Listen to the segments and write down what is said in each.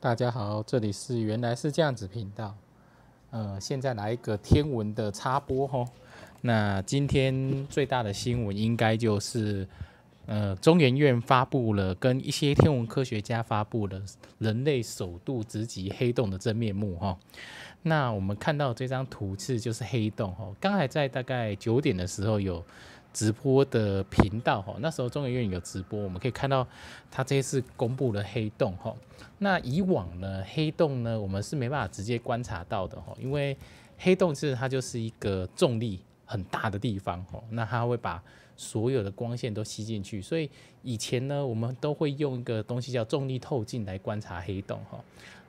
大家好，这里是原来是这样子频道。呃，现在来一个天文的插播哈。那今天最大的新闻应该就是，呃，中研院发布了跟一些天文科学家发布的人类首度直击黑洞的真面目哈。那我们看到这张图是就是黑洞哈。刚才在大概九点的时候有。直播的频道哈，那时候中科院有直播，我们可以看到他这次公布了黑洞哈。那以往呢，黑洞呢，我们是没办法直接观察到的哈，因为黑洞是它就是一个重力很大的地方哈，那它会把所有的光线都吸进去，所以以前呢，我们都会用一个东西叫重力透镜来观察黑洞哈。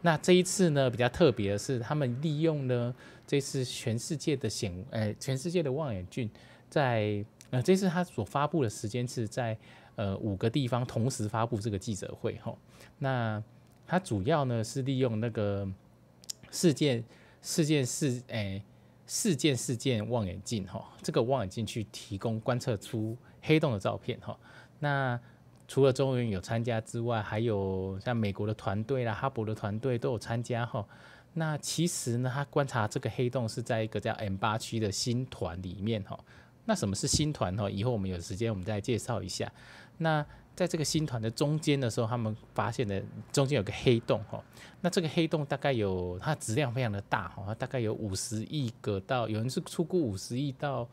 那这一次呢，比较特别的是，他们利用呢这次全世界的显诶，全世界的望远镜在。那这次他所发布的时间是在呃五个地方同时发布这个记者会哈，那他主要呢是利用那个事件事件事诶事件事件望远镜哈，这个望远镜去提供观测出黑洞的照片哈。那除了中国有参加之外，还有像美国的团队啦、哈勃的团队都有参加哈。那其实呢，他观察这个黑洞是在一个叫 M 八区的星团里面哈。那什么是星团哈？以后我们有时间我们再介绍一下。那在这个星团的中间的时候，他们发现的中间有个黑洞哈。那这个黑洞大概有它质量非常的大哈，大概有五十亿个到有人是出估五十亿到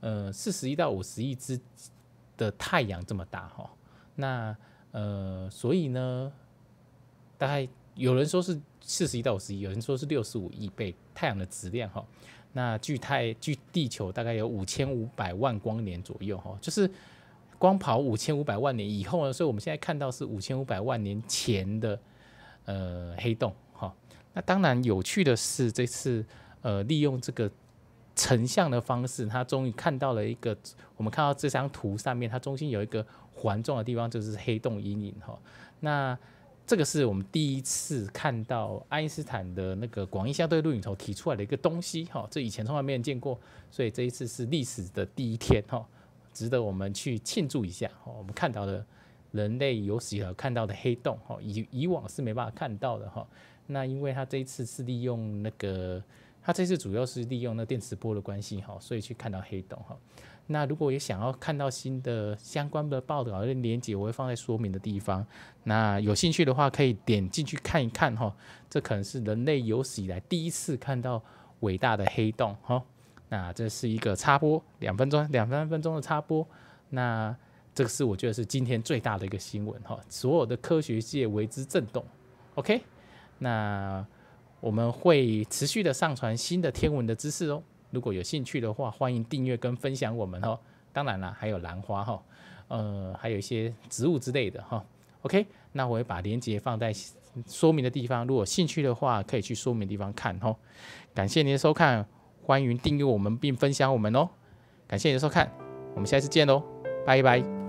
呃四十亿到五十亿只的太阳这么大哈。那呃所以呢，大概有人说是四十亿到五十亿，有人说是六十五亿倍太阳的质量哈。那距太距地球大概有五千五百万光年左右，哈，就是光跑五千五百万年以后呢，所以我们现在看到是五千五百万年前的呃黑洞，哈。那当然有趣的是，这次呃利用这个成像的方式，它终于看到了一个，我们看到这张图上面，它中心有一个环状的地方，就是黑洞阴影，哈。那这个是我们第一次看到爱因斯坦的那个广义相对论里头提出来的一个东西哈，这以前从来没人见过，所以这一次是历史的第一天哈，值得我们去庆祝一下哈。我们看到的人类有史以来看到的黑洞哈，以以往是没办法看到的哈。那因为他这一次是利用那个，他这次主要是利用那电磁波的关系哈，所以去看到黑洞哈。那如果也想要看到新的相关的报道，跟连接我会放在说明的地方。那有兴趣的话可以点进去看一看哈。这可能是人类有史以来第一次看到伟大的黑洞哈。那这是一个插播，两分钟、两三分钟的插播。那这个是我觉得是今天最大的一个新闻哈，所有的科学界为之震动。OK，那我们会持续的上传新的天文的知识哦。如果有兴趣的话，欢迎订阅跟分享我们哦。当然了，还有兰花哈，呃，还有一些植物之类的哈。OK，那我会把链接放在说明的地方，如果兴趣的话，可以去说明地方看哦。感谢您的收看，欢迎订阅我们并分享我们哦。感谢您的收看，我们下次见喽，拜拜。